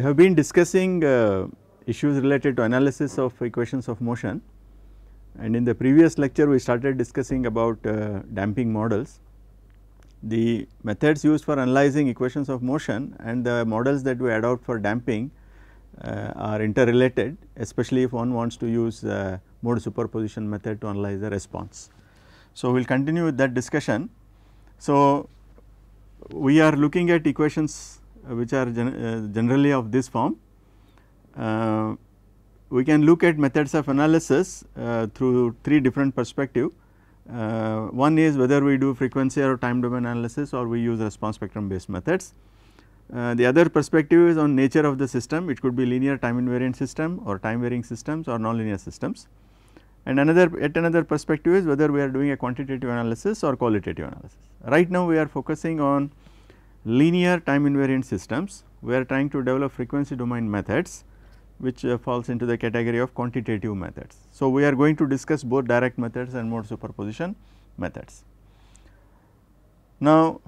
We have been discussing uh, issues related to analysis of equations of motion and in the previous lecture we started discussing about uh, damping models. The methods used for analyzing equations of motion and the models that we adopt for damping uh, are interrelated especially if one wants to use uh, mode superposition method to analyze the response. So, we will continue with that discussion. So, we are looking at equations uh, which are gen uh, generally of this form. Uh, we can look at methods of analysis through three different perspective. one is whether we do frequency or time domain analysis or we use response spectrum based methods. Uh, the other perspective is on nature of the system, it could be linear time invariant system or time varying systems or nonlinear systems. And another at another perspective is whether we are doing a quantitative analysis or qualitative analysis. Right now we are focusing on linear time invariant systems, we are trying to develop frequency domain methods which uh, falls into the category of quantitative methods. So, we are going to discuss both direct methods and mode superposition methods. Now,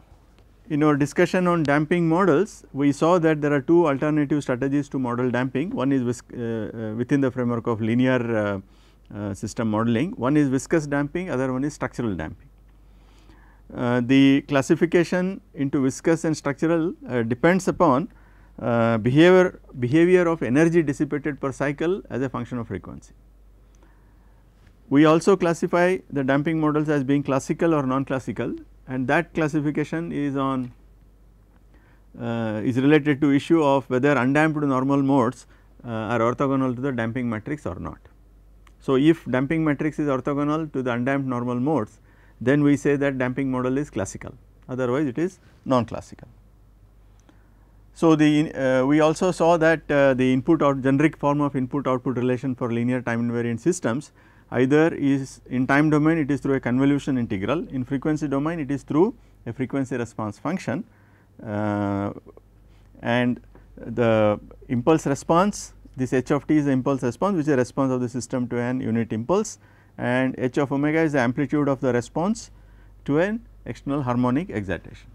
in our discussion on damping models, we saw that there are two alternative strategies to model damping. One is uh, uh, within the framework of linear uh, uh, system modeling, one is viscous damping, other one is structural damping. Uh, the classification into viscous and structural uh, depends upon uh, behavior behavior of energy dissipated per cycle as a function of frequency. We also classify the damping models as being classical or non-classical and that classification is on uh, is related to issue of whether undamped normal modes uh, are orthogonal to the damping matrix or not. So, if damping matrix is orthogonal to the undamped normal modes then we say that damping model is classical otherwise it is non-classical. So, the uh, we also saw that uh, the input or generic form of input output relation for linear time invariant systems either is in time domain it is through a convolution integral in frequency domain it is through a frequency response function uh, and the impulse response this h of t is the impulse response which is a response of the system to an unit impulse and h of omega is the amplitude of the response to an external harmonic excitation.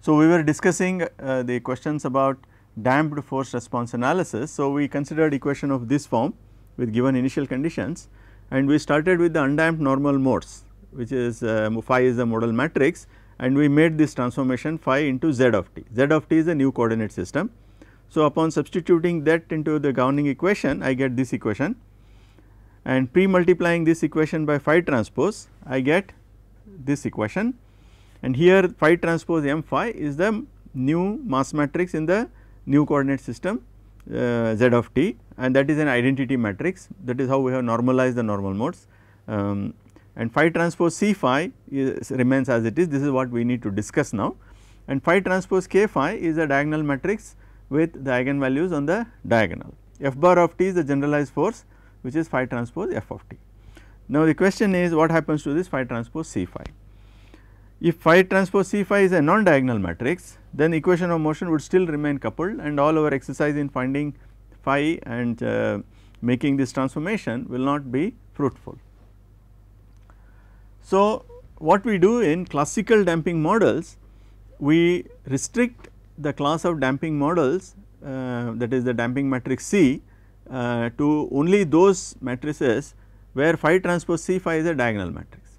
So, we were discussing uh, the questions about damped force response analysis. So, we considered equation of this form with given initial conditions and we started with the undamped normal modes which is uh, phi is the modal matrix and we made this transformation phi into z of t. z of t is a new coordinate system. So, upon substituting that into the governing equation I get this equation and pre multiplying this equation by phi transpose I get this equation and here phi transpose m phi is the new mass matrix in the new coordinate system uh, z of t and that is an identity matrix that is how we have normalized the normal modes um, and phi transpose c phi is, remains as it is this is what we need to discuss now and phi transpose k phi is a diagonal matrix with the eigenvalues on the diagonal f bar of t is the generalized force which is phi transpose f of t. Now, the question is what happens to this phi transpose C phi? If phi transpose C phi is a non-diagonal matrix, then equation of motion would still remain coupled and all our exercise in finding phi and uh, making this transformation will not be fruitful. So, what we do in classical damping models, we restrict the class of damping models uh, that is the damping matrix C uh, to only those matrices where phi transpose C phi is a diagonal matrix.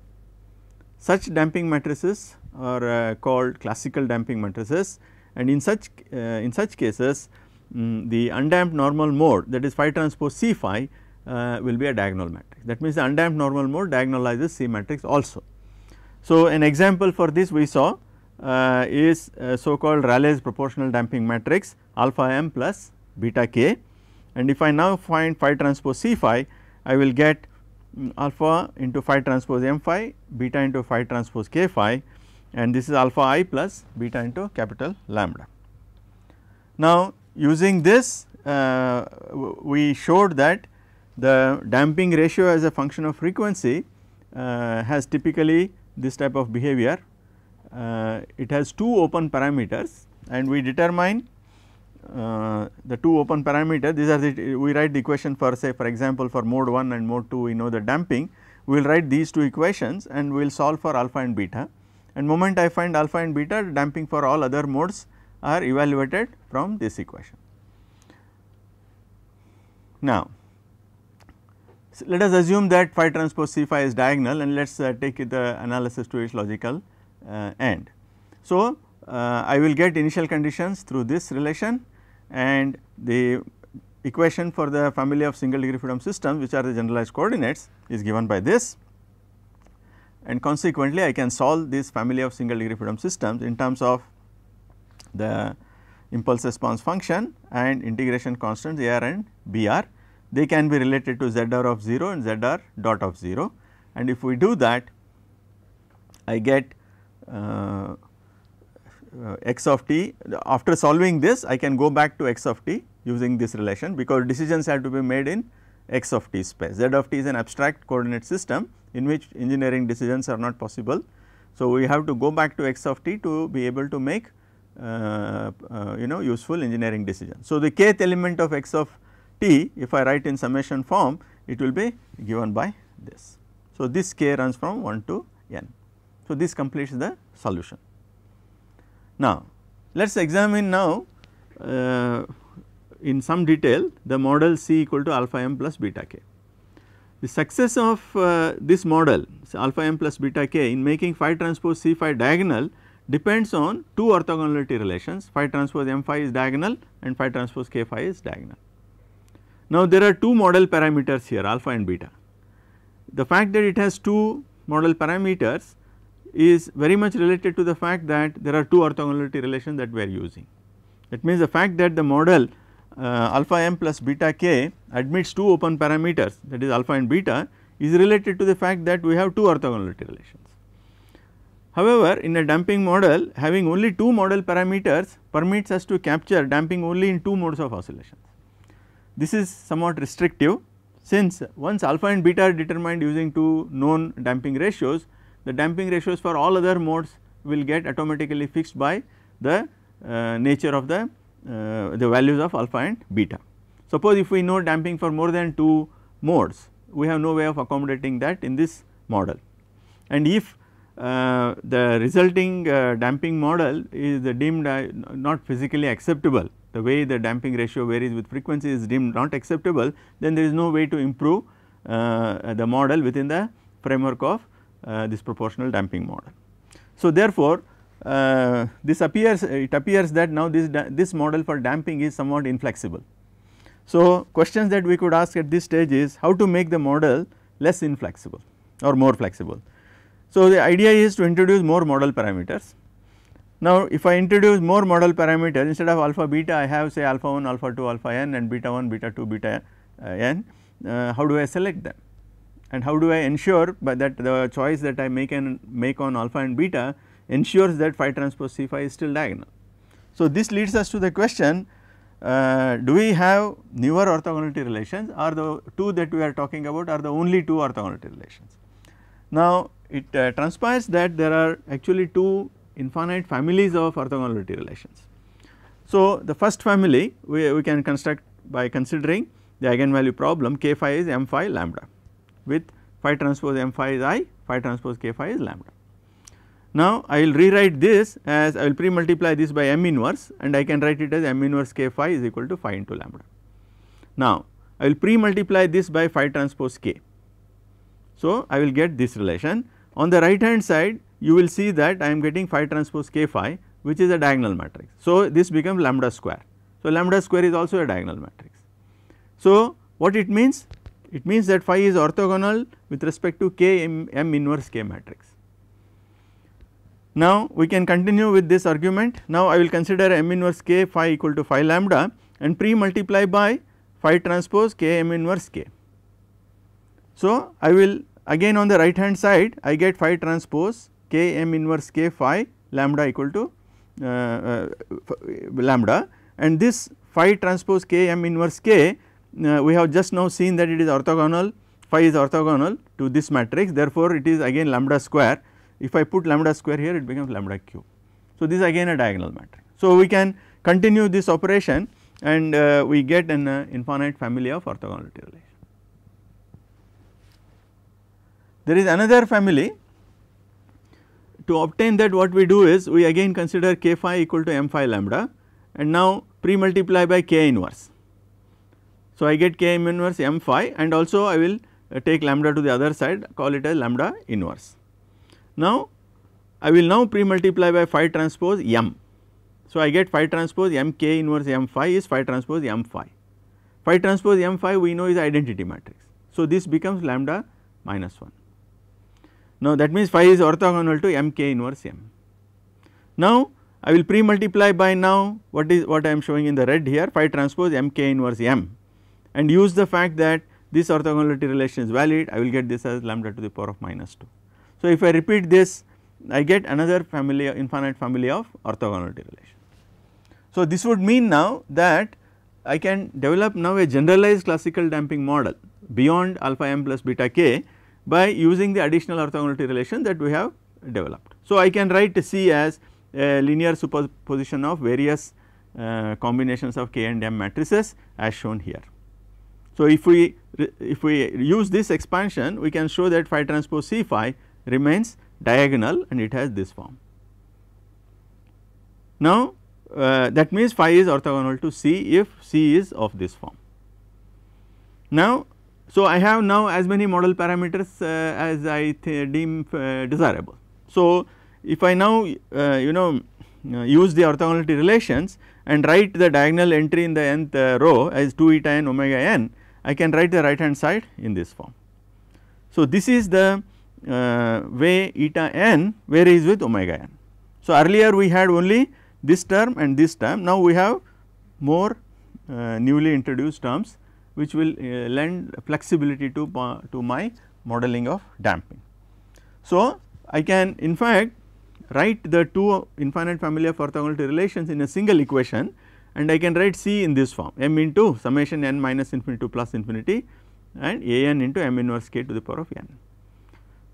Such damping matrices are uh, called classical damping matrices and in such uh, in such cases um, the undamped normal mode that is phi transpose C phi uh, will be a diagonal matrix that means the undamped normal mode diagonalizes C matrix also. So, an example for this we saw uh, is so called Rayleigh's proportional damping matrix alpha m plus beta k and if I now find phi transpose C phi, I will get mm, alpha into phi transpose M phi, beta into phi transpose K phi and this is alpha i plus beta into capital lambda. Now, using this uh, we showed that the damping ratio as a function of frequency uh, has typically this type of behavior. Uh, it has two open parameters and we determine uh, the two open parameter these are the we write the equation for say for example for mode 1 and mode 2 we know the damping we will write these two equations and we will solve for alpha and beta and moment I find alpha and beta damping for all other modes are evaluated from this equation. Now so let us assume that phi transpose C phi is diagonal and let us uh, take the analysis to its logical uh, end. So, uh, I will get initial conditions through this relation and the equation for the family of single degree freedom system which are the generalized coordinates is given by this and consequently I can solve this family of single degree freedom systems in terms of the impulse response function and integration constants AR and BR they can be related to ZR of 0 and ZR dot of 0 and if we do that I get uh, uh, x of t after solving this I can go back to x of t using this relation because decisions have to be made in x of t space. z of t is an abstract coordinate system in which engineering decisions are not possible. So, we have to go back to x of t to be able to make uh, uh, you know useful engineering decisions. So, the kth element of x of t if I write in summation form it will be given by this. So, this k runs from 1 to n. So, this completes the solution. Now, let us examine now uh, in some detail the model C equal to alpha m plus beta k. The success of uh, this model so alpha m plus beta k in making phi transpose C phi diagonal depends on two orthogonality relations phi transpose m phi is diagonal and phi transpose k phi is diagonal. Now, there are two model parameters here alpha and beta. The fact that it has two model parameters is very much related to the fact that there are two orthogonality relations that we are using. That means the fact that the model uh, alpha m plus beta k admits two open parameters that is alpha and beta is related to the fact that we have two orthogonality relations. However, in a damping model having only two model parameters permits us to capture damping only in two modes of oscillations. This is somewhat restrictive since once alpha and beta are determined using two known damping ratios the damping ratios for all other modes will get automatically fixed by the uh, nature of the, uh, the values of alpha and beta. Suppose if we know damping for more than 2 modes, we have no way of accommodating that in this model. And if uh, the resulting uh, damping model is deemed uh, not physically acceptable, the way the damping ratio varies with frequency is deemed not acceptable, then there is no way to improve uh, the model within the framework of this uh, proportional damping model. So therefore, uh, this appears it appears that now this this model for damping is somewhat inflexible. So questions that we could ask at this stage is how to make the model less inflexible or more flexible. So the idea is to introduce more model parameters. Now if I introduce more model parameters instead of alpha beta I have say alpha 1 alpha 2 alpha n and beta 1 beta 2 beta uh, n uh, how do I select them and how do I ensure by that the choice that I make and make on alpha and beta ensures that phi transpose C phi is still diagonal. So, this leads us to the question uh, do we have newer orthogonality relations or the two that we are talking about are the only two orthogonality relations. Now it uh, transpires that there are actually two infinite families of orthogonality relations. So the first family we, we can construct by considering the eigenvalue problem k phi is m phi lambda with phi transpose m phi is i, phi transpose k phi is lambda. Now, I will rewrite this as I will pre multiply this by m inverse and I can write it as m inverse k phi is equal to phi into lambda. Now, I will pre multiply this by phi transpose k. So, I will get this relation on the right hand side you will see that I am getting phi transpose k phi which is a diagonal matrix. So, this becomes lambda square. So, lambda square is also a diagonal matrix. So, what it means it means that phi is orthogonal with respect to K M, M inverse K matrix. Now we can continue with this argument. Now I will consider M inverse K phi equal to phi lambda and pre multiply by phi transpose K M inverse K. So I will again on the right hand side I get phi transpose K M inverse K phi lambda equal to uh, uh, lambda and this phi transpose K M inverse K uh, we have just now seen that it is orthogonal phi is orthogonal to this matrix therefore, it is again lambda square if I put lambda square here it becomes lambda cube. So, this is again a diagonal matrix. So, we can continue this operation and uh, we get an uh, infinite family of orthogonality relations. There is another family to obtain that what we do is we again consider k phi equal to m phi lambda and now pre multiply by k inverse so, I get K m inverse m phi and also I will uh, take lambda to the other side call it as lambda inverse. Now, I will now pre multiply by phi transpose m. So, I get phi transpose m k inverse m phi is phi transpose m phi. Phi transpose m phi we know is identity matrix. So, this becomes lambda minus 1. Now, that means phi is orthogonal to m k inverse m. Now, I will pre multiply by now what is what I am showing in the red here phi transpose m k inverse m and use the fact that this orthogonality relation is valid I will get this as lambda to the power of minus 2. So, if I repeat this I get another family infinite family of orthogonality relation. So, this would mean now that I can develop now a generalized classical damping model beyond alpha m plus beta k by using the additional orthogonality relation that we have developed. So, I can write C as a linear superposition of various uh, combinations of k and m matrices as shown here. So, if we if we use this expansion we can show that phi transpose C phi remains diagonal and it has this form. Now, uh, that means phi is orthogonal to C if C is of this form. Now, so I have now as many model parameters uh, as I deem uh, desirable. So, if I now uh, you know uh, use the orthogonality relations and write the diagonal entry in the nth uh, row as 2 eta n omega n I can write the right hand side in this form. So, this is the uh, way eta n varies with omega n. So, earlier we had only this term and this term now we have more uh, newly introduced terms which will uh, lend flexibility to, to my modeling of damping. So, I can in fact write the two infinite family of orthogonality relations in a single equation and I can write C in this form m into summation n minus infinity to plus infinity and a n into m inverse k to the power of n.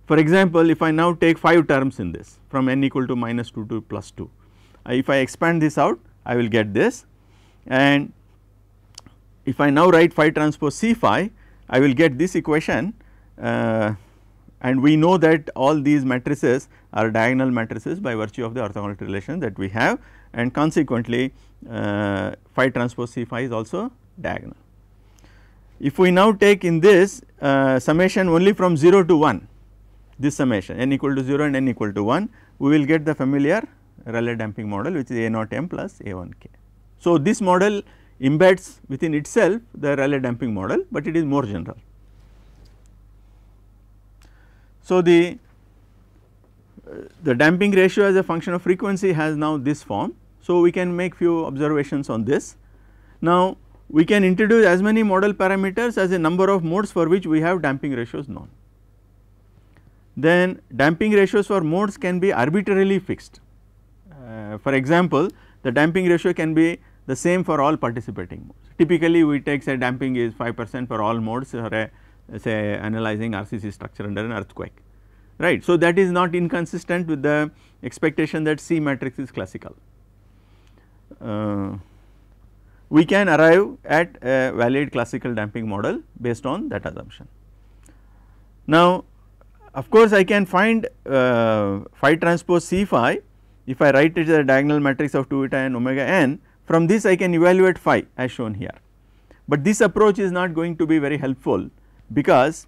For example, if I now take 5 terms in this from n equal to minus 2 to plus 2, uh, if I expand this out I will get this and if I now write phi transpose C phi I will get this equation uh, and we know that all these matrices are diagonal matrices by virtue of the orthogonality relation that we have and consequently phi uh, transpose C phi is also diagonal. If we now take in this uh, summation only from 0 to 1 this summation n equal to 0 and n equal to 1 we will get the familiar Rayleigh damping model which is a naught m plus a 1 k. So, this model embeds within itself the Rayleigh damping model, but it is more general. So, the, uh, the damping ratio as a function of frequency has now this form so, we can make few observations on this. Now, we can introduce as many model parameters as a number of modes for which we have damping ratios known. Then damping ratios for modes can be arbitrarily fixed. Uh, for example, the damping ratio can be the same for all participating modes. Typically, we take say damping is 5 percent for all modes or a, say analyzing RCC structure under an earthquake, right. So, that is not inconsistent with the expectation that C matrix is classical uh, we can arrive at a valid classical damping model based on that assumption. Now of course I can find uh, phi transpose C phi if I write it as a diagonal matrix of 2 eta and omega n from this I can evaluate phi as shown here. But this approach is not going to be very helpful because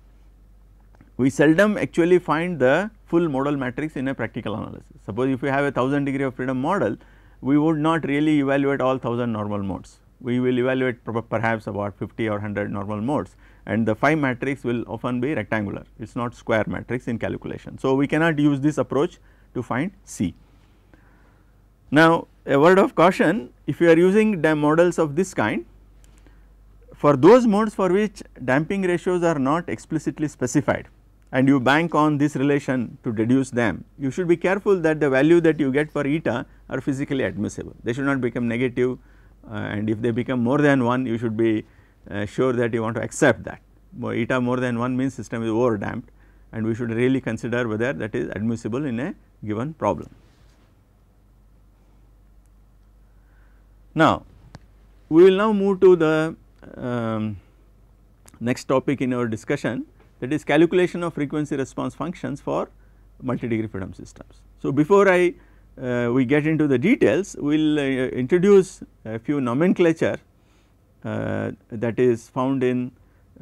we seldom actually find the full model matrix in a practical analysis. Suppose if you have a 1000 degree of freedom model we would not really evaluate all 1000 normal modes. We will evaluate perhaps about 50 or 100 normal modes and the phi matrix will often be rectangular, it is not square matrix in calculation. So, we cannot use this approach to find C. Now, a word of caution if you are using models of this kind for those modes for which damping ratios are not explicitly specified and you bank on this relation to deduce them, you should be careful that the value that you get for eta are physically admissible. They should not become negative, uh, and if they become more than 1 you should be uh, sure that you want to accept that. More eta more than 1 means system is over damped and we should really consider whether that is admissible in a given problem. Now, we will now move to the um, next topic in our discussion that is calculation of frequency response functions for multi-degree freedom systems. So, before I uh, we get into the details, we will uh, introduce a few nomenclature uh, that is found in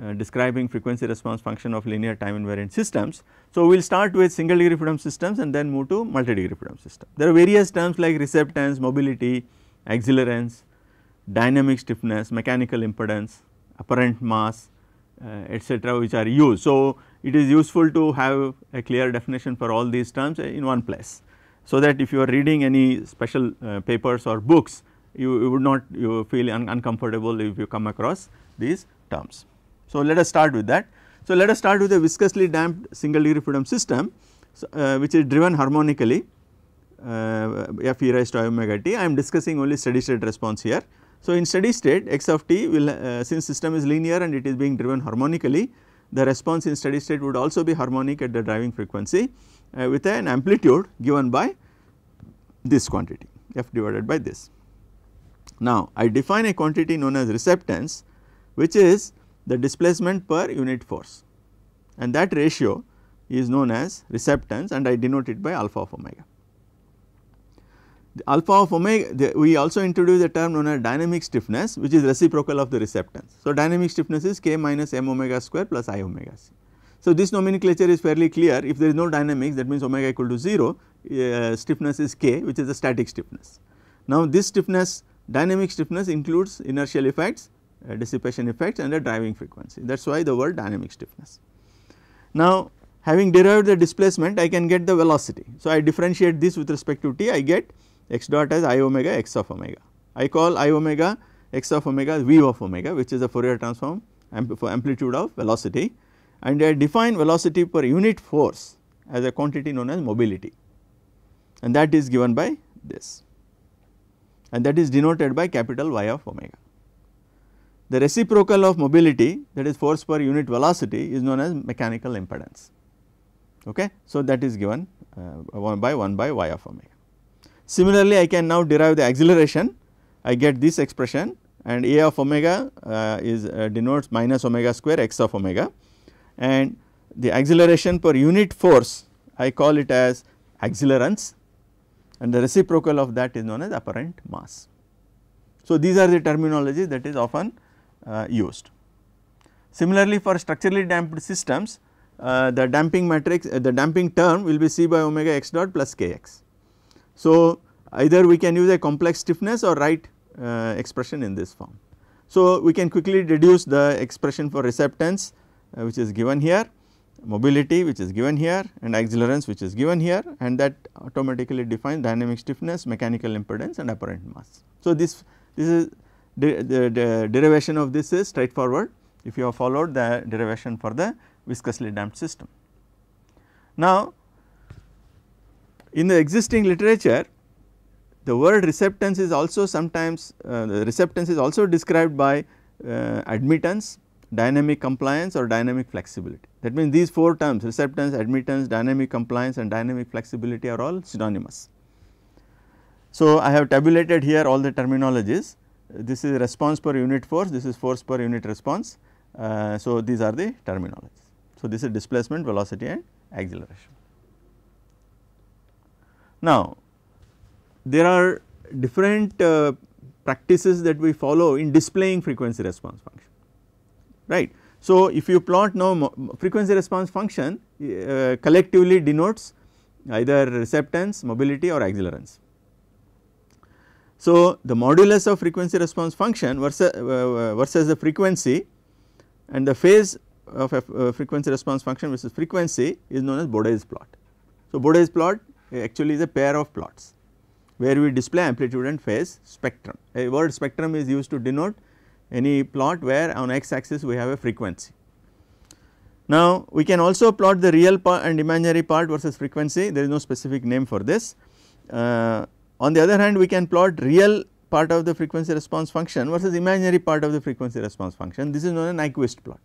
uh, describing frequency response function of linear time invariant systems. So, we will start with single degree freedom systems and then move to multi degree freedom system. There are various terms like receptance, mobility, accelerance, dynamic stiffness, mechanical impedance, apparent mass, uh, etc., which are used. So, it is useful to have a clear definition for all these terms in one place. So, that if you are reading any special uh, papers or books, you, you would not you feel un uncomfortable if you come across these terms. So, let us start with that. So, let us start with a viscously damped single degree freedom system so, uh, which is driven harmonically uh, f e raised to i omega t. I am discussing only steady state response here. So, in steady state x of t will uh, since system is linear and it is being driven harmonically the response in steady state would also be harmonic at the driving frequency uh, with an amplitude given by this quantity f divided by this. Now, I define a quantity known as receptance which is the displacement per unit force and that ratio is known as receptance and I denote it by alpha of omega alpha of omega the, we also introduce a term known as dynamic stiffness which is reciprocal of the receptance. So, dynamic stiffness is k minus m omega square plus i omega c. So, this nomenclature is fairly clear if there is no dynamics that means omega equal to 0 uh, stiffness is k which is the static stiffness. Now, this stiffness dynamic stiffness includes inertial effects, uh, dissipation effects and the driving frequency that is why the word dynamic stiffness. Now, having derived the displacement I can get the velocity. So, I differentiate this with respect to t I get x dot as i omega x of omega. I call i omega x of omega v of omega which is a Fourier transform for amplitude of velocity and I define velocity per unit force as a quantity known as mobility and that is given by this and that is denoted by capital Y of omega. The reciprocal of mobility that is force per unit velocity is known as mechanical impedance. Okay. So, that is given uh, by 1 by Y of omega. Similarly, I can now derive the acceleration, I get this expression and A of omega uh, is uh, denotes minus omega square x of omega and the acceleration per unit force I call it as accelerance and the reciprocal of that is known as apparent mass. So, these are the terminology that is often uh, used. Similarly, for structurally damped systems, uh, the damping matrix, uh, the damping term will be C by omega x dot plus kx. So, either we can use a complex stiffness or write uh, expression in this form. So, we can quickly reduce the expression for receptance uh, which is given here, mobility which is given here and accelerance which is given here and that automatically defines dynamic stiffness, mechanical impedance and apparent mass. So, this, this is the, the derivation of this is straightforward if you have followed the derivation for the viscously damped system. Now, in the existing literature, the word receptance is also sometimes uh, receptance is also described by uh, admittance, dynamic compliance or dynamic flexibility. That means these four terms receptance, admittance, dynamic compliance and dynamic flexibility are all synonymous. So, I have tabulated here all the terminologies. This is response per unit force, this is force per unit response. Uh, so, these are the terminologies. So, this is displacement, velocity and acceleration. Now, there are different uh, practices that we follow in displaying frequency response function right. So, if you plot now frequency response function uh, collectively denotes either receptance, mobility or accelerance. So, the modulus of frequency response function versus, uh, uh, versus the frequency and the phase of a, uh, frequency response function versus frequency is known as Bode's plot. So, Bode's plot uh, actually is a pair of plots where we display amplitude and phase spectrum. A word spectrum is used to denote any plot where on x axis we have a frequency. Now, we can also plot the real part and imaginary part versus frequency there is no specific name for this. Uh, on the other hand we can plot real part of the frequency response function versus imaginary part of the frequency response function this is known as Nyquist plot.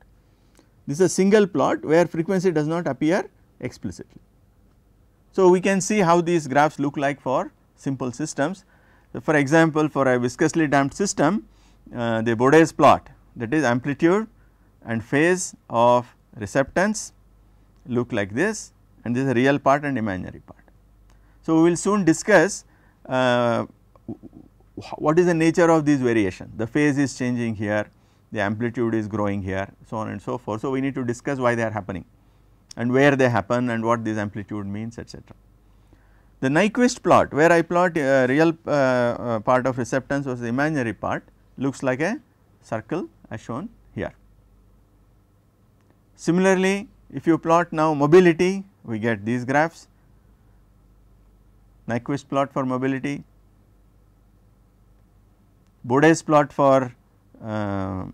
This is a single plot where frequency does not appear explicitly. So, we can see how these graphs look like for simple systems. So, for example, for a viscously damped system, uh, the Bode's plot that is amplitude and phase of receptance look like this and this is real part and imaginary part. So, we will soon discuss uh, what is the nature of these variation, the phase is changing here, the amplitude is growing here so on and so forth. So, we need to discuss why they are happening and where they happen and what this amplitude means etc. The Nyquist plot where I plot real uh, uh, part of receptance versus imaginary part looks like a circle as shown here. Similarly, if you plot now mobility we get these graphs Nyquist plot for mobility, Bode's plot for uh,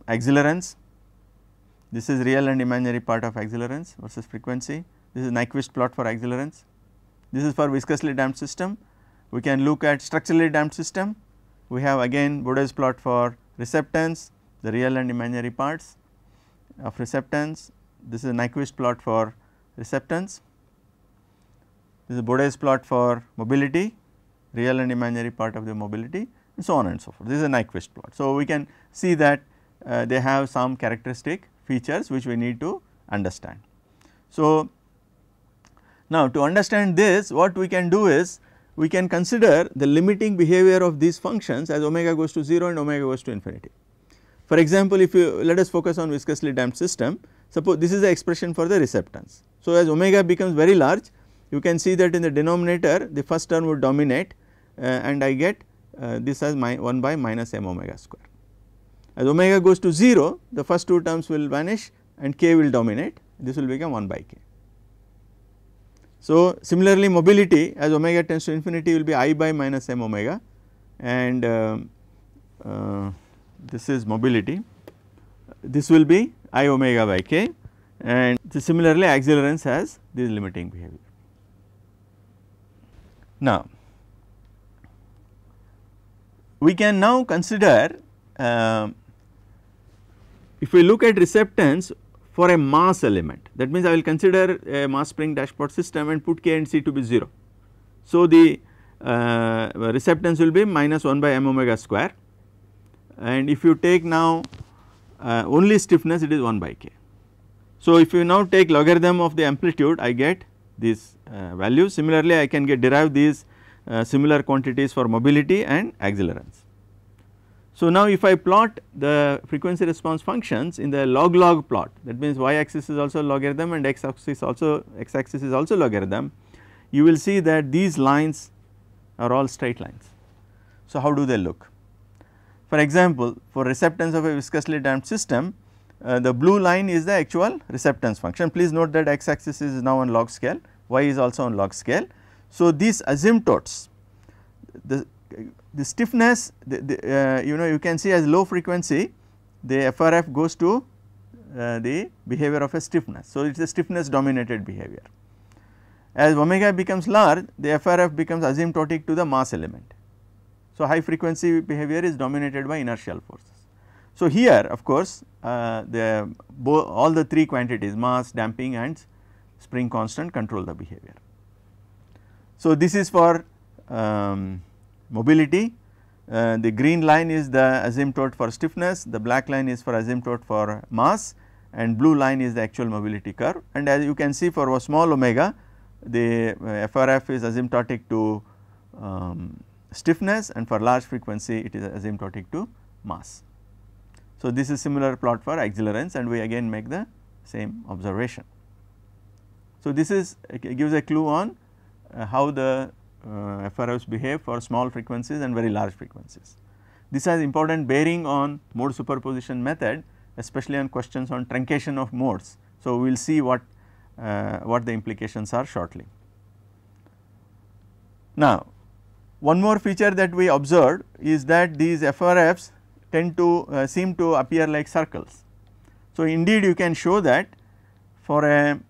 this is real and imaginary part of accelerance versus frequency. This is Nyquist plot for accelerance. This is for viscously damped system. We can look at structurally damped system. We have again Bode's plot for receptance, the real and imaginary parts of receptance. This is Nyquist plot for receptance. This is Bode's plot for mobility, real and imaginary part of the mobility and so on and so forth. This is a Nyquist plot. So, we can see that uh, they have some characteristic features which we need to understand. So, now to understand this what we can do is we can consider the limiting behavior of these functions as omega goes to 0 and omega goes to infinity. For example, if you let us focus on viscously damped system suppose this is the expression for the receptance. So, as omega becomes very large you can see that in the denominator the first term would dominate uh, and I get uh, this as my 1 by minus m omega square as omega goes to 0 the first two terms will vanish and k will dominate this will become 1 by k. So, similarly mobility as omega tends to infinity will be i by minus m omega and uh, uh, this is mobility this will be i omega by k and similarly accelerance has this limiting behavior. Now, we can now consider uh, if we look at receptance for a mass element that means I will consider a mass spring dashpot system and put k and c to be 0. So, the uh, receptance will be minus 1 by m omega square and if you take now uh, only stiffness it is 1 by k. So, if you now take logarithm of the amplitude I get these uh, values similarly I can get derive these uh, similar quantities for mobility and accelerance. So, now if I plot the frequency response functions in the log log plot that means y axis is also logarithm and x axis also x axis is also logarithm you will see that these lines are all straight lines. So, how do they look? For example, for receptance of a viscously damped system uh, the blue line is the actual receptance function please note that x axis is now on log scale y is also on log scale. So, these asymptotes the the stiffness the, the, uh, you know you can see as low frequency the FRF goes to uh, the behavior of a stiffness. So, it is a stiffness dominated behavior. As omega becomes large the FRF becomes asymptotic to the mass element. So, high frequency behavior is dominated by inertial forces. So, here of course, uh, the all the three quantities mass, damping and spring constant control the behavior. So, this is for um, mobility. Uh, the green line is the asymptote for stiffness, the black line is for asymptote for mass and blue line is the actual mobility curve. And as you can see for a small omega, the FRF uh, is asymptotic to um, stiffness and for large frequency it is asymptotic to mass. So, this is similar plot for accelerance and we again make the same observation. So, this is gives a clue on uh, how the uh, FRFs behave for small frequencies and very large frequencies. This has important bearing on mode superposition method especially on questions on truncation of modes. So, we will see what, uh, what the implications are shortly. Now, one more feature that we observed is that these FRFs tend to uh, seem to appear like circles. So, indeed you can show that for a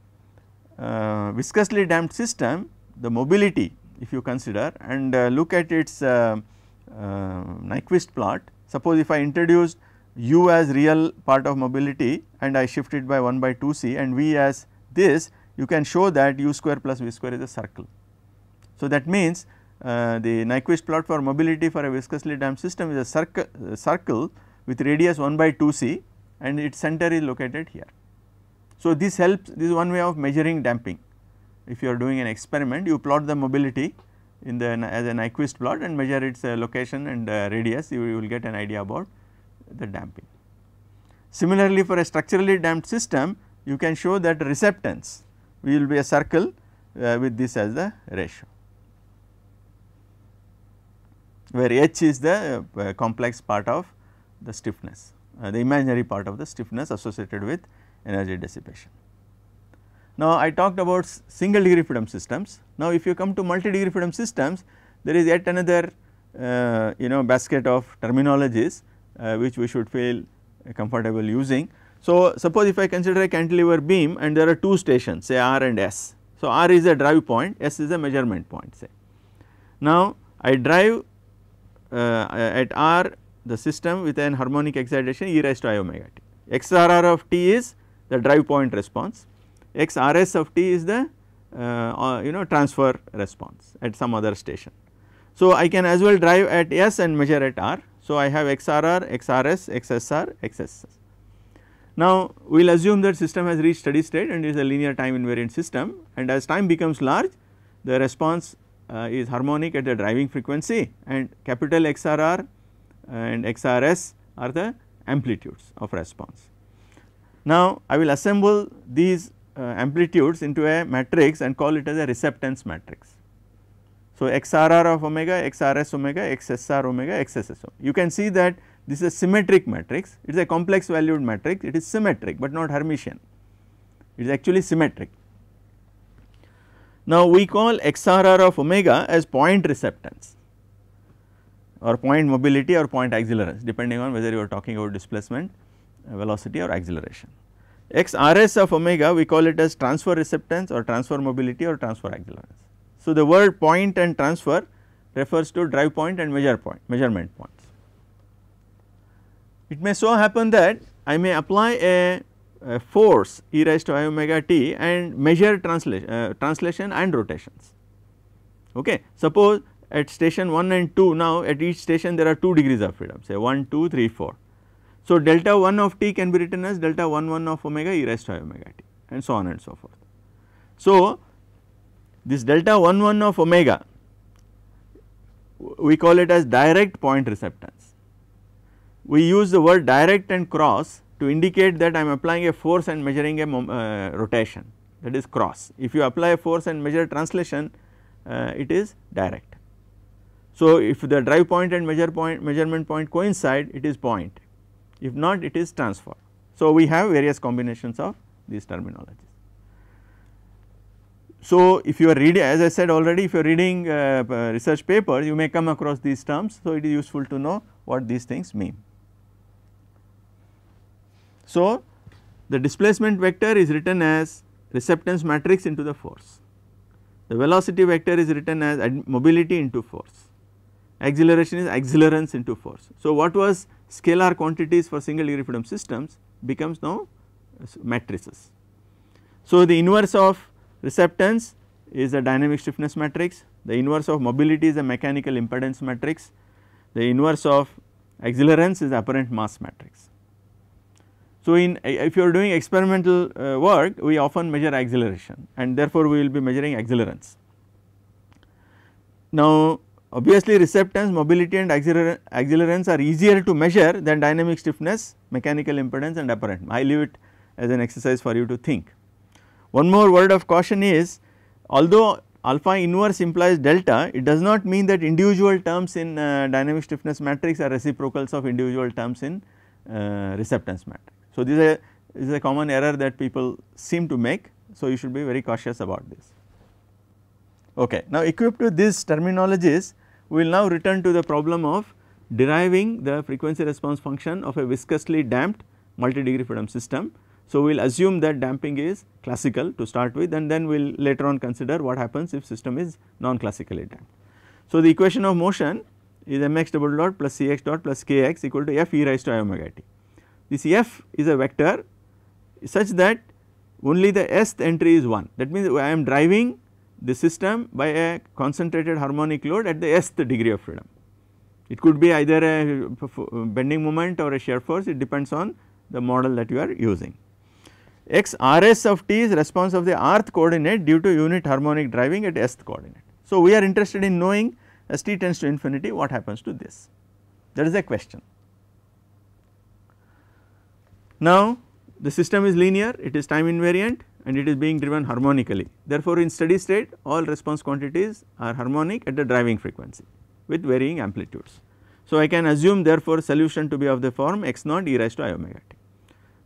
uh, viscously damped system the mobility if you consider and uh, look at its uh, uh, Nyquist plot. Suppose if I introduced u as real part of mobility and I shift it by 1 by 2 c and v as this you can show that u square plus v square is a circle. So, that means uh, the Nyquist plot for mobility for a viscously damped system is a circle, uh, circle with radius 1 by 2 c and its center is located here. So, this helps this is one way of measuring damping if you are doing an experiment you plot the mobility in the as a Nyquist plot and measure its uh, location and uh, radius you, you, will get an idea about the damping. Similarly, for a structurally damped system you can show that receptance will be a circle uh, with this as the ratio where h is the uh, complex part of the stiffness uh, the imaginary part of the stiffness associated with energy dissipation. Now, I talked about single degree freedom systems. Now, if you come to multi degree freedom systems, there is yet another uh, you know basket of terminologies uh, which we should feel uh, comfortable using. So, suppose if I consider a cantilever beam and there are two stations say R and S. So, R is a drive point, S is a measurement point say. Now, I drive uh, at R the system with an harmonic excitation e raised to i omega t. XRR of t is the drive point response x r s of t is the uh, uh, you know transfer response at some other station. So I can as well drive at s and measure at r. So I have xrr, Now we will assume that system has reached steady state and is a linear time invariant system and as time becomes large the response uh, is harmonic at the driving frequency and capital XRR and XRS are the amplitudes of response. Now I will assemble these uh, amplitudes into a matrix and call it as a receptance matrix. So, XRR of omega, XRS omega, XSR omega, XSS omega. You can see that this is a symmetric matrix, it is a complex valued matrix, it is symmetric but not Hermitian, it is actually symmetric. Now, we call XRR of omega as point receptance or point mobility or point accelerance depending on whether you are talking about displacement, uh, velocity or acceleration. XRS of omega we call it as transfer receptance or transfer mobility or transfer accelerance. So, the word point and transfer refers to drive point and measure point measurement points. It may so happen that I may apply a, a force e raised to i omega t and measure translation, uh, translation and rotations. Okay. Suppose at station 1 and 2 now at each station there are 2 degrees of freedom say 1, 2, 3, 4 so, delta 1 of t can be written as delta 1 1 of omega e raised to i omega t and so on and so forth. So, this delta 1 1 of omega we call it as direct point receptance. We use the word direct and cross to indicate that I am applying a force and measuring a uh, rotation that is cross. If you apply a force and measure translation uh, it is direct. So, if the drive point and measure point measurement point coincide it is point if not it is transformed. So, we have various combinations of these terminologies. So, if you are reading as I said already if you are reading uh, research papers you may come across these terms. So, it is useful to know what these things mean. So, the displacement vector is written as receptance matrix into the force, the velocity vector is written as mobility into force, acceleration is accelerance into force. So, what was scalar quantities for single Euripideum systems becomes now matrices. So, the inverse of receptance is a dynamic stiffness matrix, the inverse of mobility is a mechanical impedance matrix, the inverse of accelerance is apparent mass matrix. So, in if you are doing experimental uh, work we often measure acceleration and therefore, we will be measuring accelerance. Now, Obviously, receptance, mobility and accelerance are easier to measure than dynamic stiffness, mechanical impedance and apparent. I leave it as an exercise for you to think. One more word of caution is although alpha inverse implies delta, it does not mean that individual terms in uh, dynamic stiffness matrix are reciprocals of individual terms in uh, receptance matrix. So, this is, a, this is a common error that people seem to make. So, you should be very cautious about this. Okay. Now, equipped with these terminologies, we will now return to the problem of deriving the frequency response function of a viscously damped multi-degree freedom system. So, we will assume that damping is classical to start with and then we will later on consider what happens if system is non-classically damped. So, the equation of motion is mx double dot plus cx dot plus kx equal to f e raised to i omega t. This f is a vector such that only the sth entry is 1 that means I am driving the system by a concentrated harmonic load at the sth degree of freedom. It could be either a uh, bending moment or a shear force it depends on the model that you are using. X rs of t is response of the rth coordinate due to unit harmonic driving at sth coordinate. So, we are interested in knowing as t tends to infinity what happens to this that is a question. Now the system is linear it is time invariant and it is being driven harmonically. Therefore, in steady state all response quantities are harmonic at the driving frequency with varying amplitudes. So, I can assume therefore solution to be of the form x naught e raised to i omega t.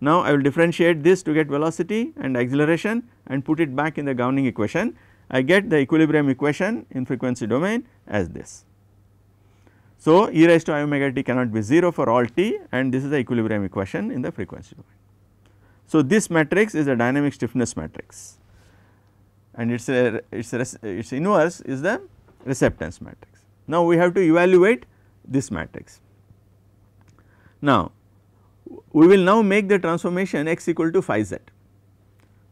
Now, I will differentiate this to get velocity and acceleration and put it back in the governing equation. I get the equilibrium equation in frequency domain as this. So, e raised to i omega t cannot be 0 for all t and this is the equilibrium equation in the frequency domain. So, this matrix is a dynamic stiffness matrix and its a, its a, its inverse is the receptance matrix. Now, we have to evaluate this matrix. Now, we will now make the transformation x equal to phi z.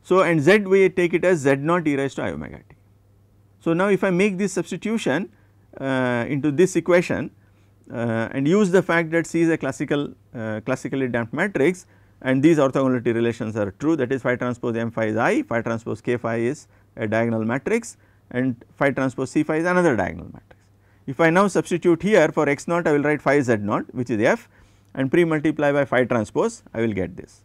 So, and z we take it as z naught e raised to i omega t. So, now if I make this substitution uh, into this equation uh, and use the fact that C is a classical uh, classically damped matrix, and these orthogonality relations are true that is phi transpose m phi is i, phi transpose k phi is a diagonal matrix and phi transpose c phi is another diagonal matrix. If I now substitute here for x naught I will write phi z naught which is f and pre multiply by phi transpose I will get this.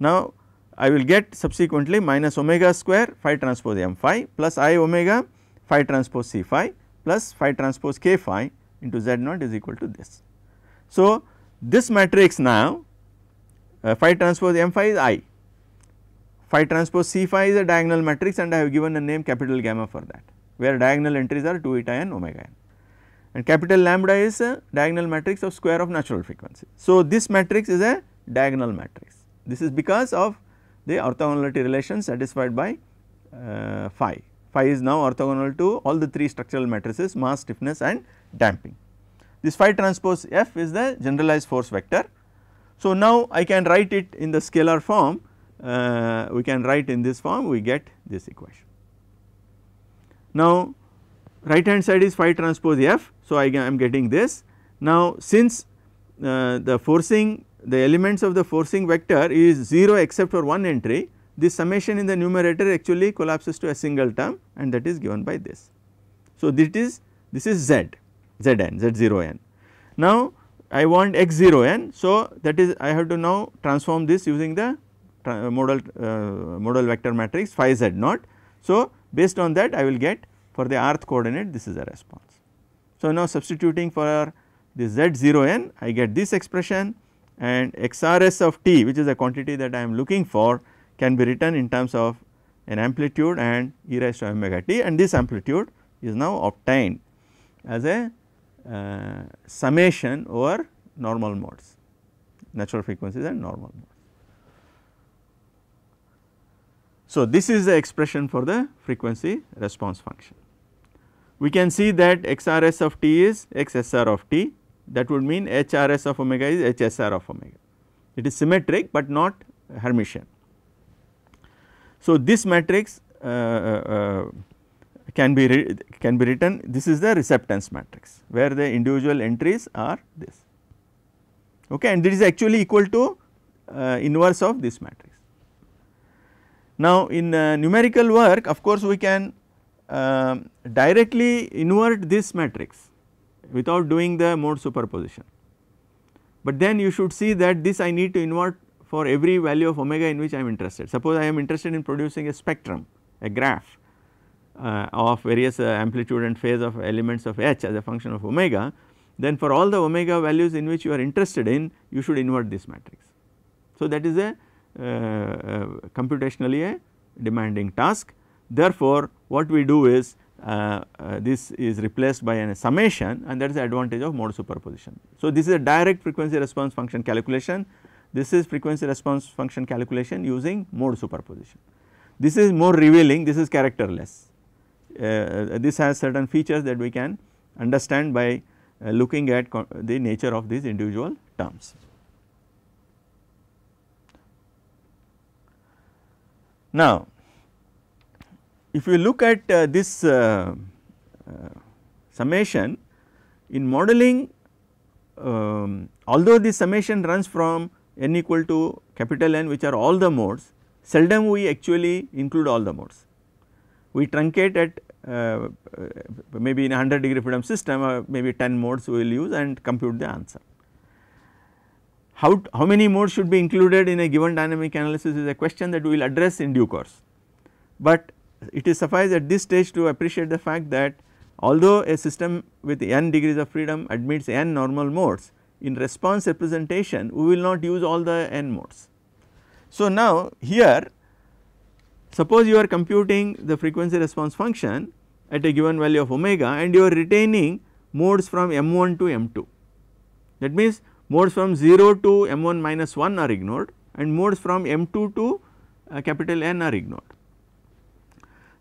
Now I will get subsequently minus omega square phi transpose m phi plus i omega phi transpose c phi plus phi transpose k phi into z naught is equal to this. So, this matrix now uh, phi transpose m phi is i, phi transpose c phi is a diagonal matrix and I have given a name capital gamma for that where diagonal entries are 2 eta and omega n and capital lambda is a diagonal matrix of square of natural frequency. So, this matrix is a diagonal matrix this is because of the orthogonality relation satisfied by uh, phi, phi is now orthogonal to all the three structural matrices mass stiffness and damping. This phi transpose F is the generalized force vector so, now I can write it in the scalar form uh, we can write in this form we get this equation. Now right hand side is phi transpose f so I am getting this. Now since uh, the forcing the elements of the forcing vector is 0 except for one entry this summation in the numerator actually collapses to a single term and that is given by this. So this is this is z zn z0n. Now I want x0 n. So, that is I have to now transform this using the uh, model uh, vector matrix phi z naught. So, based on that I will get for the rth coordinate this is the response. So, now substituting for the z0 n I get this expression and xrs of t which is a quantity that I am looking for can be written in terms of an amplitude and e raised to omega t and this amplitude is now obtained as a uh, summation over normal modes, natural frequencies and normal modes. So, this is the expression for the frequency response function. We can see that XRS of t is XSR of t that would mean HRS of omega is HSR of omega. It is symmetric but not Hermitian. So, this matrix uh, uh, uh can be can be written this is the receptance matrix where the individual entries are this okay and this is actually equal to uh, inverse of this matrix. Now in uh, numerical work of course we can uh, directly invert this matrix without doing the mode superposition but then you should see that this I need to invert for every value of omega in which I am interested. Suppose I am interested in producing a spectrum a graph uh, of various uh, amplitude and phase of elements of h as a function of omega, then for all the omega values in which you are interested in you should invert this matrix. So, that is a uh, computationally a demanding task. Therefore, what we do is uh, uh, this is replaced by a summation and that is the advantage of mode superposition. So, this is a direct frequency response function calculation, this is frequency response function calculation using mode superposition. This is more revealing, this is characterless. Uh, uh, this has certain features that we can understand by uh, looking at the nature of these individual terms. Now, if you look at uh, this uh, uh, summation in modeling, um, although this summation runs from n equal to capital N which are all the modes, seldom we actually include all the modes. We truncate at uh, maybe in 100 degree freedom system uh, maybe 10 modes we will use and compute the answer. How, how many modes should be included in a given dynamic analysis is a question that we will address in due course. But it is suffice at this stage to appreciate the fact that although a system with n degrees of freedom admits n normal modes in response representation we will not use all the n modes. So now here Suppose you are computing the frequency response function at a given value of omega and you are retaining modes from m1 to m2. That means modes from 0 to m1 minus 1 are ignored and modes from m2 to uh, capital N are ignored.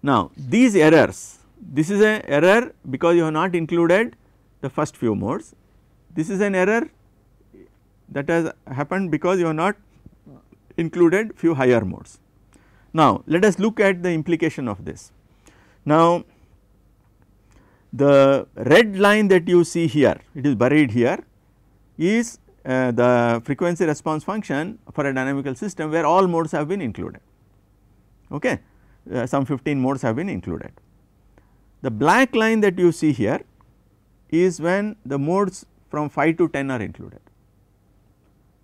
Now these errors, this is an error because you have not included the first few modes. This is an error that has happened because you have not included few higher modes. Now let us look at the implication of this. Now the red line that you see here it is buried here is uh, the frequency response function for a dynamical system where all modes have been included okay uh, some 15 modes have been included. The black line that you see here is when the modes from 5 to 10 are included.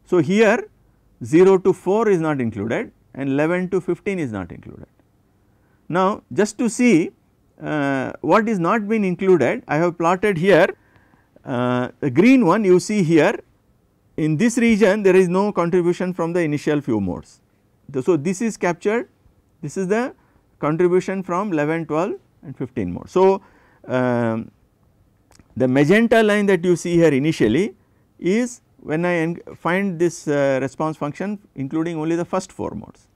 So here 0 to 4 is not included and 11 to 15 is not included. Now, just to see uh, what is not been included I have plotted here uh, the green one you see here in this region there is no contribution from the initial few modes. So, this is captured this is the contribution from 11, 12 and 15 modes. So, uh, the magenta line that you see here initially is when I find this uh, response function including only the first 4 modes.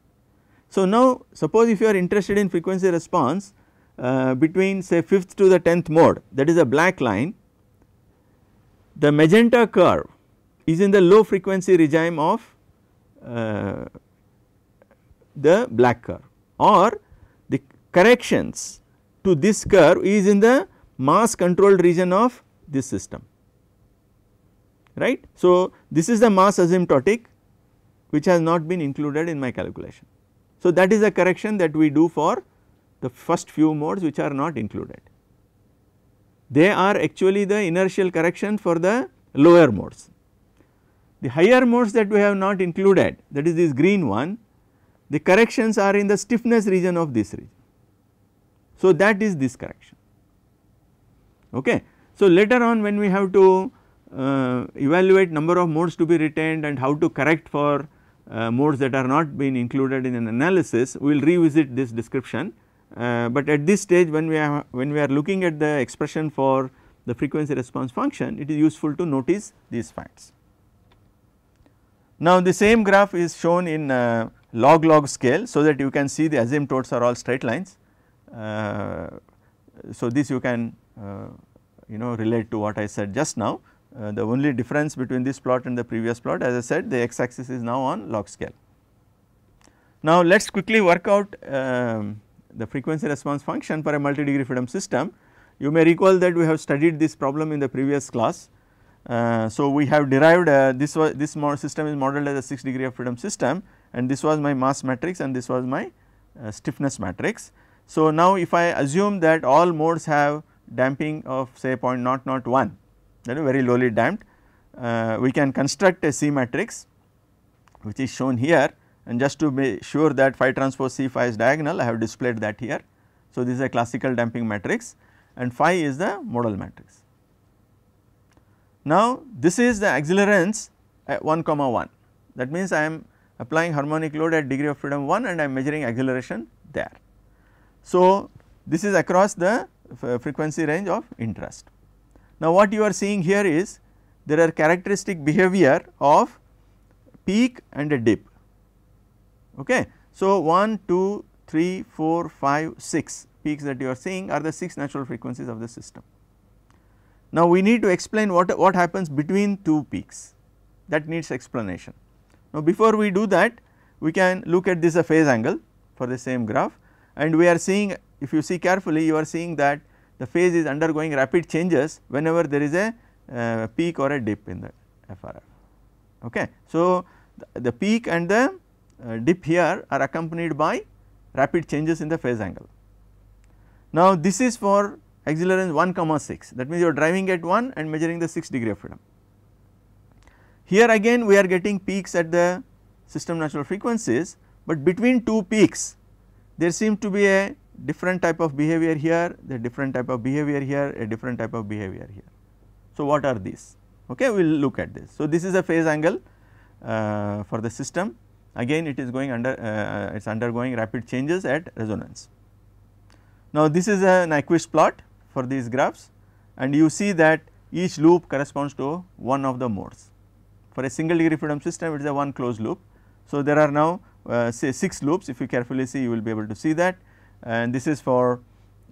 So now suppose if you are interested in frequency response uh, between say 5th to the 10th mode that is a black line the magenta curve is in the low frequency regime of uh, the black curve or the corrections to this curve is in the mass controlled region of this system right. So, this is the mass asymptotic which has not been included in my calculation. So, that is a correction that we do for the first few modes which are not included. They are actually the inertial correction for the lower modes. The higher modes that we have not included that is this green one the corrections are in the stiffness region of this region. So, that is this correction okay. So, later on when we have to uh, evaluate number of modes to be retained and how to correct for uh, modes that are not being included in an analysis we will revisit this description. Uh, but at this stage when we are when we are looking at the expression for the frequency response function it is useful to notice these facts. Now the same graph is shown in uh, log log scale so that you can see the asymptotes are all straight lines. Uh, so this you can uh, you know relate to what I said just now uh, the only difference between this plot and the previous plot as I said the x axis is now on log scale. Now let us quickly work out uh, the frequency response function for a multi degree freedom system. You may recall that we have studied this problem in the previous class. Uh, so we have derived uh, this was this system is modeled as a 6 degree of freedom system and this was my mass matrix and this was my uh, stiffness matrix. So now if I assume that all modes have damping of say 0.001 that is very lowly damped. Uh, we can construct a C matrix which is shown here and just to be sure that phi transpose C phi is diagonal I have displayed that here. So, this is a classical damping matrix and phi is the model matrix. Now, this is the accelerance at 1 comma 1 that means I am applying harmonic load at degree of freedom 1 and I am measuring acceleration there. So, this is across the frequency range of interest. Now, what you are seeing here is there are characteristic behavior of peak and a dip. Okay. So, 1, 2, 3, 4, 5, 6 peaks that you are seeing are the 6 natural frequencies of the system. Now, we need to explain what, what happens between two peaks that needs explanation. Now, before we do that we can look at this a phase angle for the same graph and we are seeing if you see carefully you are seeing that the phase is undergoing rapid changes whenever there is a uh, peak or a dip in the FRF. Okay. So, the, peak and the uh, dip here are accompanied by rapid changes in the phase angle. Now, this is for accelerance 1 comma 6 that means you are driving at 1 and measuring the 6 degree of freedom. Here again we are getting peaks at the system natural frequencies, but between two peaks there seem to be a different type of behavior here, the different type of behavior here, a different type of behavior here. So, what are these? Okay, we will look at this. So, this is a phase angle uh, for the system again it is going under uh, it is undergoing rapid changes at resonance. Now, this is an Nyquist plot for these graphs and you see that each loop corresponds to one of the modes. For a single degree freedom system it is a one closed loop. So, there are now uh, say 6 loops if you carefully see you will be able to see that and this is for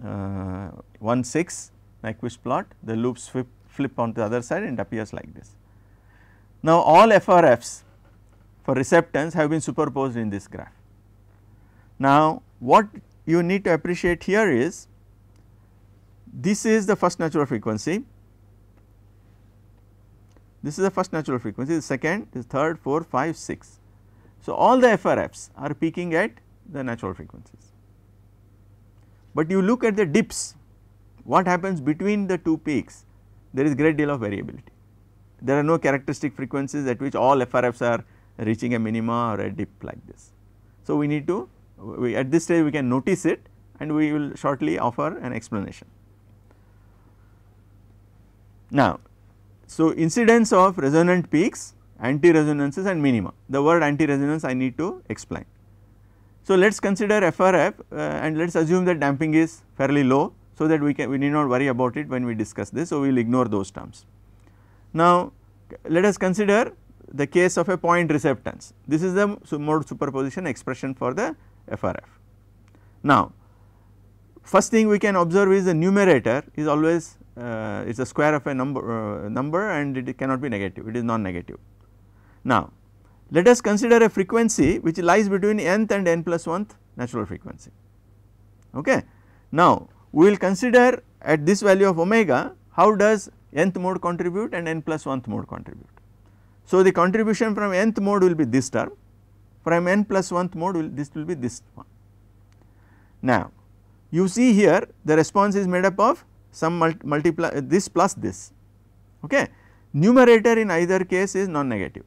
uh, 1 6 Nyquist plot the loops flip, flip the other side and appears like this. Now all FRFs for receptance have been superposed in this graph. Now what you need to appreciate here is this is the first natural frequency, this is the first natural frequency, the second, the third, four, five, six. So all the FRFs are peaking at the natural frequencies. But you look at the dips, what happens between the two peaks, there is great deal of variability. There are no characteristic frequencies at which all FRFs are reaching a minima or a dip like this. So, we need to we at this stage we can notice it and we will shortly offer an explanation. Now, so incidence of resonant peaks, anti-resonances and minima. The word anti-resonance I need to explain. So, let us consider FRF uh, and let us assume that damping is fairly low so that we can we need not worry about it when we discuss this. So, we will ignore those terms. Now, let us consider the case of a point receptance this is the mode superposition expression for the FRF. Now, first thing we can observe is the numerator is always uh, it is a square of a number uh, number and it cannot be negative it is non negative. Now, let us consider a frequency which lies between nth and n plus 1th natural frequency. Okay. Now, we will consider at this value of omega how does nth mode contribute and n plus 1th mode contribute. So, the contribution from nth mode will be this term from n plus 1th mode will this will be this one. Now, you see here the response is made up of some multi multiply this plus this okay numerator in either case is non-negative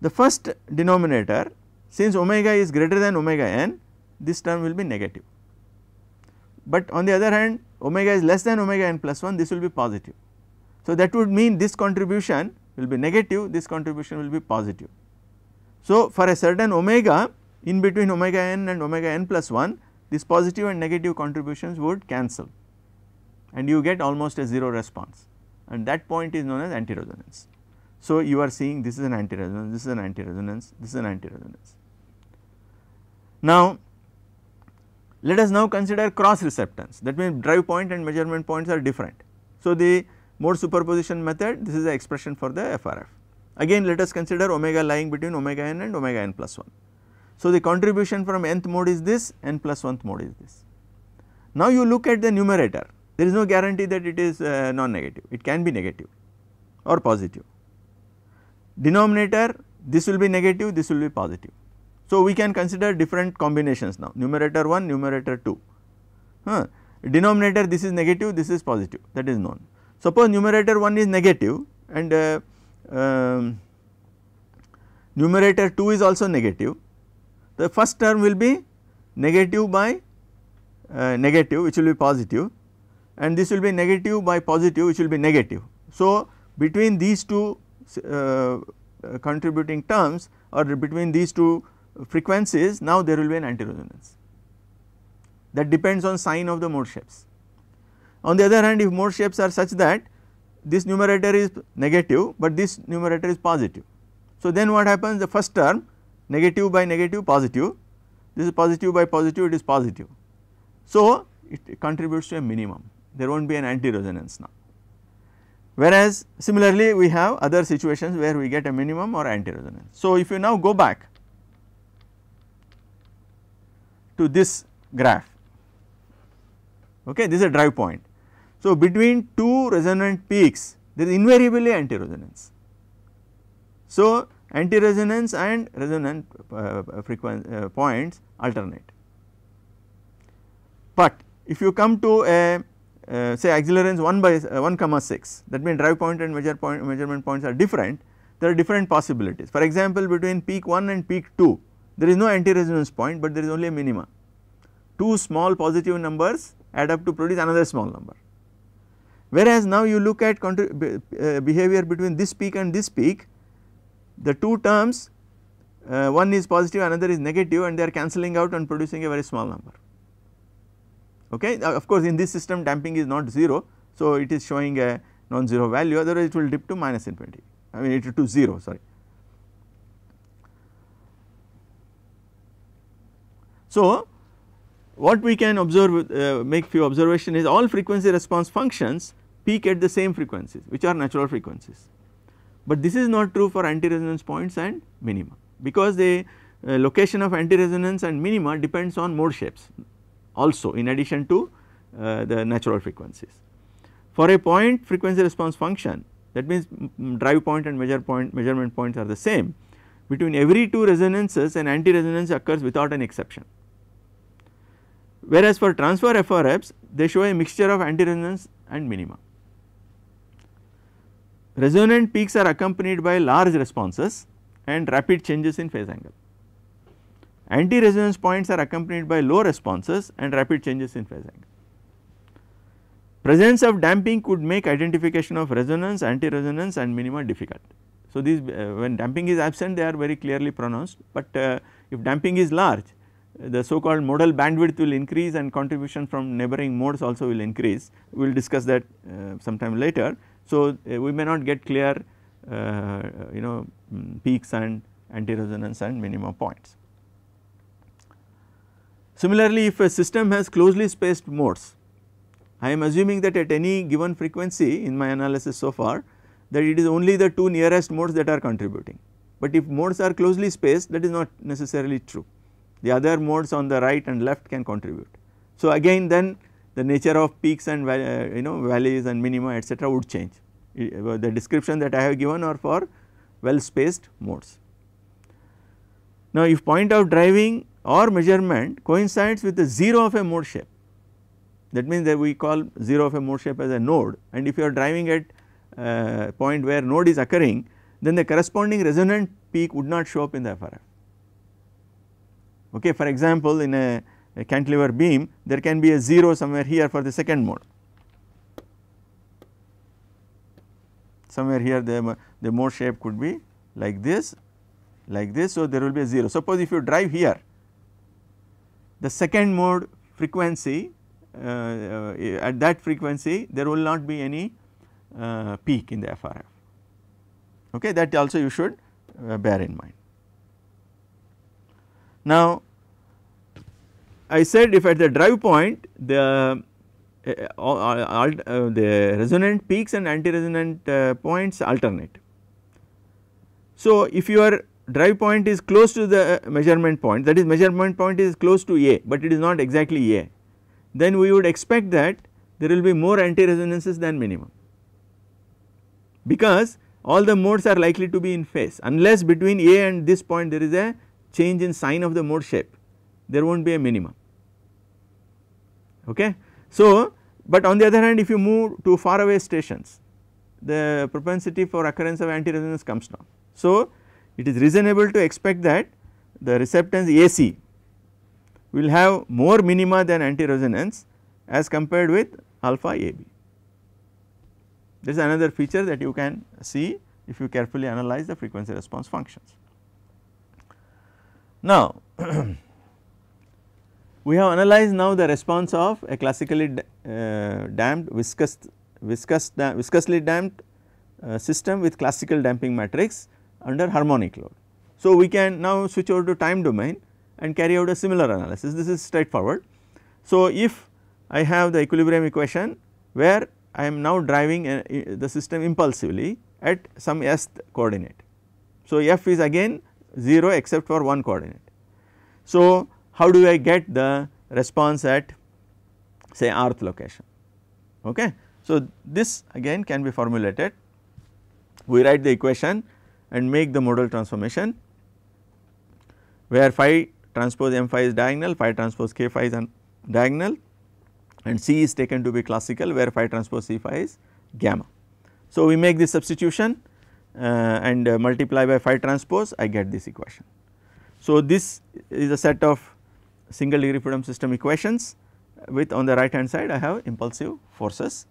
the first denominator since omega is greater than omega n this term will be negative. But on the other hand omega is less than omega n plus 1 this will be positive. So, that would mean this contribution will be negative this contribution will be positive. So, for a certain omega in between omega n and omega n plus 1 this positive and negative contributions would cancel and you get almost a zero response and that point is known as anti-resonance. So, you are seeing this is an anti-resonance, this is an anti-resonance, this is an anti-resonance. Now, let us now consider cross receptance that means drive point and measurement points are different. So, the mode superposition method this is the expression for the FRF. Again let us consider omega lying between omega n and omega n plus 1. So, the contribution from nth mode is this n plus 1th mode is this. Now, you look at the numerator there is no guarantee that it is uh, non-negative it can be negative or positive denominator this will be negative, this will be positive. So, we can consider different combinations now numerator 1, numerator 2. Huh. Denominator this is negative, this is positive that is known. Suppose numerator 1 is negative and uh, uh, numerator 2 is also negative, the first term will be negative by uh, negative which will be positive and this will be negative by positive which will be negative. So, between these two uh, uh, contributing terms or between these two frequencies now there will be an anti-resonance. that depends on sign of the mode shapes. On the other hand if mode shapes are such that this numerator is negative but this numerator is positive. So then what happens the first term negative by negative positive this is positive by positive it is positive. So it, it contributes to a minimum there will not be an anti-resonance now. Whereas similarly we have other situations where we get a minimum or anti-resonance. So if you now go back to this graph, okay, this is a drive point. So between two resonant peaks there is invariably anti-resonance. So anti-resonance and resonant uh, frequency uh, points alternate. But if you come to a uh, say accelerants 1 by uh, 1 comma 6 that means drive point and measure point measurement points are different there are different possibilities for example between peak 1 and peak 2 there is no anti-resonance point but there is only a minima two small positive numbers add up to produce another small number whereas now you look at uh, behavior between this peak and this peak the two terms uh, one is positive another is negative and they are cancelling out and producing a very small number okay. of course, in this system damping is not 0. So, it is showing a non-zero value otherwise it will dip to minus infinity I mean it to 0 sorry. So, what we can observe uh, make few observation is all frequency response functions peak at the same frequencies which are natural frequencies. But this is not true for anti-resonance points and minima because the uh, location of anti-resonance and minima depends on mode shapes also in addition to uh, the natural frequencies. For a point frequency response function that means drive point and measure point measurement points are the same between every two resonances an anti-resonance occurs without an exception. Whereas for transfer FRFs they show a mixture of anti-resonance and minima. Resonant peaks are accompanied by large responses and rapid changes in phase angle. Anti-resonance points are accompanied by low responses and rapid changes in phase angle. Presence of damping could make identification of resonance, anti-resonance and minima difficult. So, these uh, when damping is absent they are very clearly pronounced, but uh, if damping is large the so called modal bandwidth will increase and contribution from neighboring modes also will increase. We will discuss that uh, sometime later. So, uh, we may not get clear uh, you know mm, peaks and anti-resonance and minima points. Similarly, if a system has closely spaced modes, I am assuming that at any given frequency in my analysis so far that it is only the two nearest modes that are contributing. But if modes are closely spaced that is not necessarily true, the other modes on the right and left can contribute. So again then the nature of peaks and uh, you know valleys and minima etc would change. Uh, the description that I have given are for well spaced modes. Now if point of driving or measurement coincides with the 0 of a mode shape that means that we call 0 of a mode shape as a node and if you are driving at uh, point where node is occurring then the corresponding resonant peak would not show up in the FRF. Okay, for example, in a, a cantilever beam there can be a 0 somewhere here for the second mode somewhere here the, the mode shape could be like this like this so there will be a 0 suppose if you drive here the second mode frequency uh, uh, at that frequency there will not be any uh, peak in the FRF okay that also you should uh, bear in mind. Now I said if at the drive point the uh, the resonant peaks and anti-resonant uh, points alternate. So, if you are drive point is close to the uh, measurement point that is measurement point is close to A, but it is not exactly A, then we would expect that there will be more anti-resonances than minimum because all the modes are likely to be in phase unless between A and this point there is a change in sign of the mode shape there will not be a minimum ok. So, but on the other hand if you move to far away stations the propensity for occurrence of anti-resonance comes down. So, it is reasonable to expect that the receptance AC will have more minima than anti-resonance as compared with alpha AB. This is another feature that you can see if you carefully analyze the frequency response functions. Now, we have analyzed now the response of a classically uh, damped viscous, viscous viscously damped uh, system with classical damping matrix under harmonic load. So, we can now switch over to time domain and carry out a similar analysis this is straightforward. So, if I have the equilibrium equation where I am now driving a, the system impulsively at some s coordinate. So, f is again 0 except for one coordinate. So, how do I get the response at say rth location ok. So, this again can be formulated we write the equation and make the modal transformation where phi transpose m phi is diagonal, phi transpose k phi is diagonal and C is taken to be classical where phi transpose C phi is gamma. So, we make this substitution uh, and uh, multiply by phi transpose I get this equation. So, this is a set of single degree freedom system equations with on the right hand side I have impulsive forces.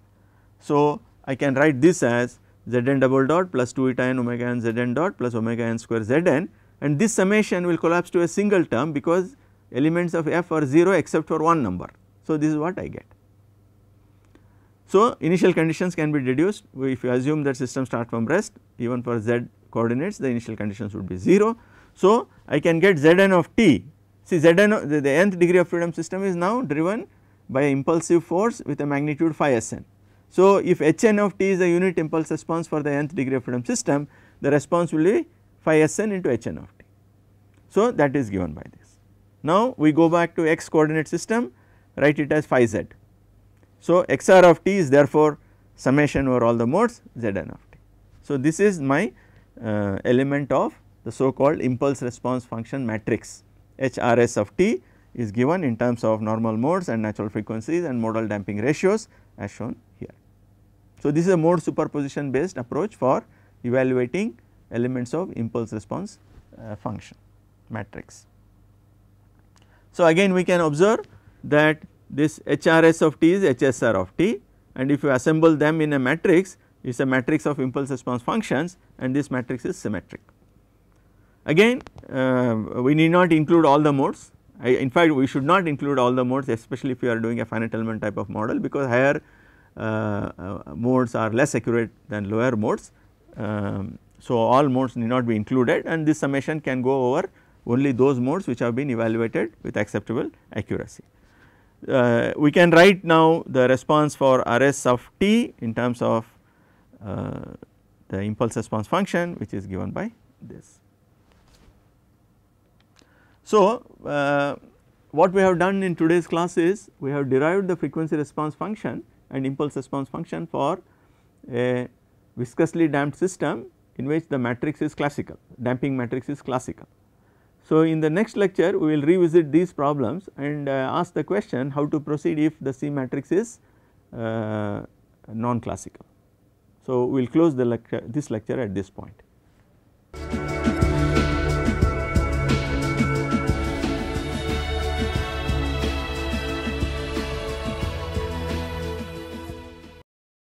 So, I can write this as Zn double dot plus 2 eta n omega n Zn dot plus omega n square Zn and this summation will collapse to a single term because elements of f are 0 except for one number. So, this is what I get. So, initial conditions can be deduced if you assume that system start from rest even for z coordinates the initial conditions would be 0. So, I can get Zn of t see Zn the, the nth degree of freedom system is now driven by impulsive force with a magnitude phi Sn. So, if Hn of t is the unit impulse response for the nth degree of freedom system the response will be phi Sn into Hn of t. So, that is given by this. Now, we go back to x coordinate system write it as phi z. So, xr of t is therefore summation over all the modes Zn of t. So, this is my uh, element of the so called impulse response function matrix HRS of t is given in terms of normal modes and natural frequencies and modal damping ratios as shown here. So, this is a mode superposition based approach for evaluating elements of impulse response uh, function matrix. So, again we can observe that this HRS of t is HSR of t and if you assemble them in a matrix it is a matrix of impulse response functions and this matrix is symmetric. Again uh, we need not include all the modes I, in fact, we should not include all the modes especially if you are doing a finite element type of model because higher uh, uh, modes are less accurate than lower modes. Um, so, all modes need not be included and this summation can go over only those modes which have been evaluated with acceptable accuracy. Uh, we can write now the response for Rs of t in terms of uh, the impulse response function which is given by this. So, uh, what we have done in today's class is we have derived the frequency response function and impulse response function for a viscously damped system in which the matrix is classical, damping matrix is classical. So, in the next lecture we will revisit these problems and uh, ask the question how to proceed if the C matrix is uh, non-classical. So, we will close the lecture, this lecture at this point.